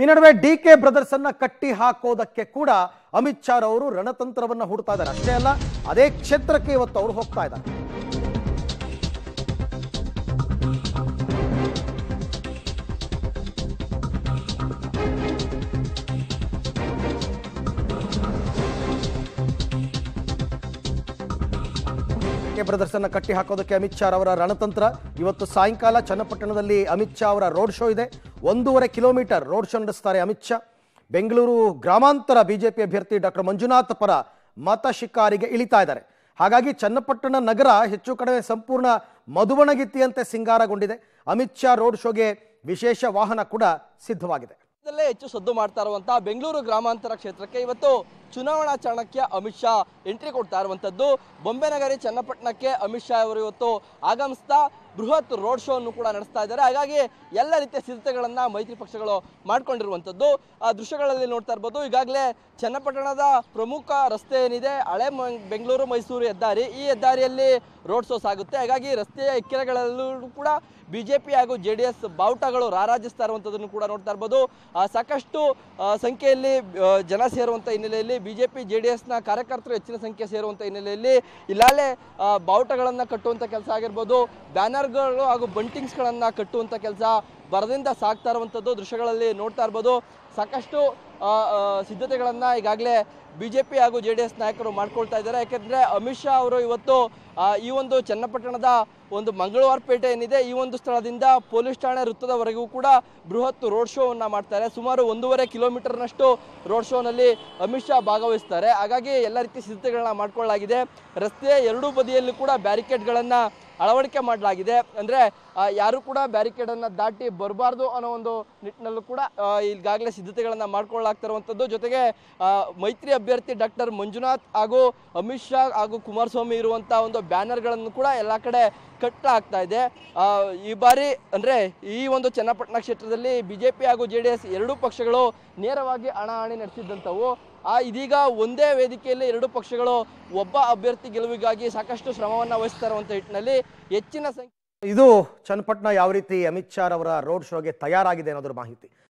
ಈ ನಡುವೆ D K brothers ಅನ್ನ ಕಟ್ಟಿ ಹಾಕೋದಕ್ಕೆ ಕೂಡ ಅಮಿತ್ ಶಾ ಅವರು ರಣತಂತ್ರವನ್ನ ಹುಡ್ತಾ ಇದ್ದಾರೆ ಅಷ್ಟೇ ಅಲ್ಲ ಅದೇ ಕ್ಷೇತ್ರಕ್ಕೆ ಇವತ್ತು ಅವರು ಹೋಗ್ತಾ ಇದ್ದಾರೆ ಪ್ರದರ್ಶನ ಬ್ರದರ್ಸ್ ಅನ್ನು ಕಟ್ಟಿ ಹಾಕೋದಕ್ಕೆ ಅಮಿತ್ ಶಾ ಅವರ ರಣತಂತ್ರ ಇವತ್ತು ಸಾಯಂಕಾಲ ಚನ್ನಪಟ್ಟಣದಲ್ಲಿ ಅಮಿತ್ ಶಾ ಅವರ ರೋಡ್ ಶೋ ಇದೆ ಒಂದೂವರೆ ಕಿಲೋಮೀಟರ್ ರೋಡ್ ಶೋ ನಡೆಸ್ತಾರೆ ಅಮಿತ್ ಶಾ ಬೆಂಗಳೂರು ಗ್ರಾಮಾಂತರ ಬಿಜೆಪಿ ಅಭ್ಯರ್ಥಿ ಡಾಕ್ಟರ್ ಮಂಜುನಾಥ್ ಪರ ಮತ ಶಿಕಾರಿಗೆ ಇಳಿತಾ ಇದ್ದಾರೆ ಹಾಗಾಗಿ ಚನ್ನಪಟ್ಟಣ ನಗರ ಹೆಚ್ಚು ಕಡಿಮೆ ಸಂಪೂರ್ಣ ಮಧುವಣಗಿತ್ತಿಯಂತೆ ಸಿಂಗಾರಗೊಂಡಿದೆ ಅಮಿತ್ ಶಾ ರೋಡ್ ಶೋಗೆ ವಿಶೇಷ ವಾಹನ ಕೂಡ ಸಿದ್ಧವಾಗಿದೆ ಹೆಚ್ಚು ಸದ್ದು ಮಾಡ್ತಾ ಇರುವಂತಹ ಬೆಂಗಳೂರು ಗ್ರಾಮಾಂತರ ಕ್ಷೇತ್ರಕ್ಕೆ ಇವತ್ತು ಚುನಾವಣಾ ಚಾಣಕ್ಯ ಅಮಿತ್ ಶಾ ಎಂಟ್ರಿ ಕೊಡ್ತಾ ಇರುವಂಥದ್ದು ಬೊಂಬೆನಗರಿ ಚನ್ನಪಟ್ಟಣಕ್ಕೆ ಅಮಿತ್ ಶಾ ಅವರು ಇವತ್ತು ಆಗಮಿಸ್ತಾ ಬೃಹತ್ ರೋಡ್ ಶೋ ಅನ್ನು ಕೂಡ ನಡೆಸ್ತಾ ಇದ್ದಾರೆ ಹಾಗಾಗಿ ಎಲ್ಲ ರೀತಿಯ ಸಿದ್ಧತೆಗಳನ್ನು ಮೈತ್ರಿ ಪಕ್ಷಗಳು ಮಾಡ್ಕೊಂಡಿರುವಂಥದ್ದು ಆ ದೃಶ್ಯಗಳಲ್ಲಿ ನೋಡ್ತಾ ಇರ್ಬೋದು ಈಗಾಗಲೇ ಚನ್ನಪಟ್ಟಣದ ಪ್ರಮುಖ ರಸ್ತೆ ಏನಿದೆ ಹಳೆ ಬೆಂಗಳೂರು ಮೈಸೂರು ಹೆದ್ದಾರಿ ಈ ಹೆದ್ದಾರಿಯಲ್ಲಿ ರೋಡ್ ಶೋ ಸಾಗುತ್ತೆ ಹಾಗಾಗಿ ರಸ್ತೆಯ ಎಕ್ಕೆರೆಗಳಲ್ಲೂ ಕೂಡ ಬಿ ಜೆ ಪಿ ಹಾಗೂ ಜೆ ಡಿ ಎಸ್ ಬಾವುಟಗಳು ರಾರಾಜಿಸ್ತಾ ಇರುವಂಥದ್ದನ್ನು ಕೂಡ ನೋಡ್ತಾ ಇರ್ಬೋದು ಸಾಕಷ್ಟು ಸಂಖ್ಯೆಯಲ್ಲಿ ಜನ ಸೇರುವಂಥ ಹಿನ್ನೆಲೆಯಲ್ಲಿ B J P J D ಎಸ್ನ ಕಾರ್ಯಕರ್ತರು ಹೆಚ್ಚಿನ ಸಂಖ್ಯೆ ಸೇರುವಂಥ ಹಿನ್ನೆಲೆಯಲ್ಲಿ ಇಲ್ಲಾಲೆ ಬಾವುಟಗಳನ್ನು ಕಟ್ಟುವಂಥ ಕೆಲಸ ಆಗಿರ್ಬೋದು ಬ್ಯಾನರ್ ಬ್ಯಾನರ್ಗಳು ಹಾಗೂ ಬಂಟಿಂಗ್ಸ್ಗಳನ್ನು ಕಟ್ಟುವಂಥ ಕೆಲಸ ಬರದಿಂದ ಸಾಕ್ತಾ ಇರುವಂಥದ್ದು ದೃಶ್ಯಗಳಲ್ಲಿ ನೋಡ್ತಾ ಇರ್ಬೋದು ಸಾಕಷ್ಟು ಸಿದ್ಧತೆಗಳನ್ನು ಈಗಾಗಲೇ ಬಿ ಜೆ ಪಿ ಹಾಗೂ ಜೆ ಡಿ ಎಸ್ ನಾಯಕರು ಮಾಡ್ಕೊಳ್ತಾ ಇದ್ದಾರೆ ಯಾಕೆಂದರೆ ಅಮಿತ್ ಶಾ ಅವರು ಇವತ್ತು ಈ ಒಂದು ಚನ್ನಪಟ್ಟಣದ ಒಂದು ಮಂಗಳವಾರಪೇಟೆ ಏನಿದೆ ಈ ಒಂದು ಸ್ಥಳದಿಂದ ಪೊಲೀಸ್ ಠಾಣೆ ವೃತ್ತದವರೆಗೂ ಕೂಡ ಬೃಹತ್ ರೋಡ್ ಶೋವನ್ನು ಮಾಡ್ತಾರೆ ಸುಮಾರು ಒಂದೂವರೆ ಕಿಲೋಮೀಟರ್ನಷ್ಟು ರೋಡ್ ಶೋನಲ್ಲಿ ಅಮಿತ್ ಶಾ ಭಾಗವಹಿಸ್ತಾರೆ ಹಾಗಾಗಿ ಎಲ್ಲ ರೀತಿ ಸಿದ್ಧತೆಗಳನ್ನ ಮಾಡ್ಕೊಳ್ಳಲಾಗಿದೆ ರಸ್ತೆಯ ಎರಡೂ ಬದಿಯಲ್ಲೂ ಕೂಡ ಬ್ಯಾರಿಕೇಡ್ಗಳನ್ನು ಅಳವಡಿಕೆ ಮಾಡಲಾಗಿದೆ ಅಂದರೆ ಯಾರು ಕೂಡ ಬ್ಯಾರಿಕೇಡನ್ನು ದಾಟಿ ಬರಬಾರ್ದು ಅನ್ನೋ ಒಂದು ನಿಟ್ಟಿನಲ್ಲೂ ಕೂಡ ಈಗಾಗಲೇ ಸಿದ್ಧತೆಗಳನ್ನು ಮಾಡ್ಕೊಳ್ಳಾಗ್ತಿರುವಂಥದ್ದು ಜೊತೆಗೆ ಮೈತ್ರಿ ಅಭ್ಯರ್ಥಿ ಡಾಕ್ಟರ್ ಮಂಜುನಾಥ್ ಹಾಗೂ ಅಮಿತ್ ಶಾ ಹಾಗೂ ಕುಮಾರಸ್ವಾಮಿ ಇರುವಂಥ ಒಂದು ಬ್ಯಾನರ್ಗಳನ್ನು ಕೂಡ ಎಲ್ಲ ಕಡೆ ಕಟ್ ಆಗ್ತಾ ಇದೆ ಈ ಬಾರಿ ಅಂದರೆ ಈ ಒಂದು ಚನ್ನಪಟ್ಟಣ ಕ್ಷೇತ್ರದಲ್ಲಿ ಬಿ ಜೆ ಪಿ ಹಾಗೂ ಜೆ ಡಿ ಎಸ್ ಎರಡೂ ಪಕ್ಷಗಳು ನೇರವಾಗಿ ಹಣಾಹಣಿ ನಡೆಸಿದ್ದಂಥವು ಆ ಇದೀಗ ಒಂದೇ ವೇದಿಕೆಯಲ್ಲಿ ಎರಡು ಪಕ್ಷಗಳು ಒಬ್ಬ ಅಭ್ಯರ್ಥಿ ಗೆಲುವಿಗಾಗಿ ಸಾಕಷ್ಟು ಶ್ರಮವನ್ನು ವಹಿಸ್ತಾರೆ ಅಂತ ನಿಟ್ಟಿನಲ್ಲಿ ಹೆಚ್ಚಿನ ಸಂಖ್ಯೆ ಇದು ಚನ್ನಪಟ್ಟಣ ಯಾವ ರೀತಿ ಅಮಿತ್ ಶಾ ಅವರ ರೋಡ್ ಶೋಗೆ ತಯಾರಾಗಿದೆ ಅನ್ನೋದ್ರ ಮಾಹಿತಿ